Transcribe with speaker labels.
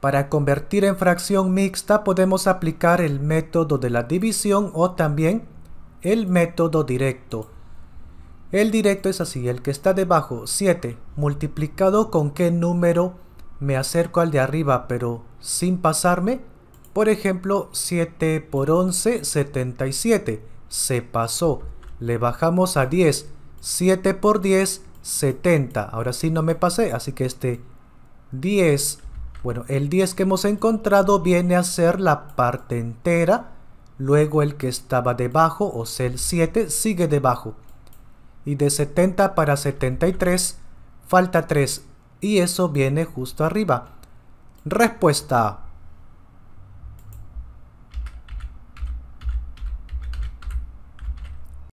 Speaker 1: Para convertir en fracción mixta podemos aplicar el método de la división o también el método directo. El directo es así, el que está debajo, 7, multiplicado con qué número me acerco al de arriba, pero sin pasarme. Por ejemplo, 7 por 11, 77, se pasó. Le bajamos a 10, 7 por 10, 70. Ahora sí no me pasé, así que este 10 bueno, el 10 que hemos encontrado viene a ser la parte entera, luego el que estaba debajo, o sea el 7, sigue debajo. Y de 70 para 73 falta 3 y eso viene justo arriba. Respuesta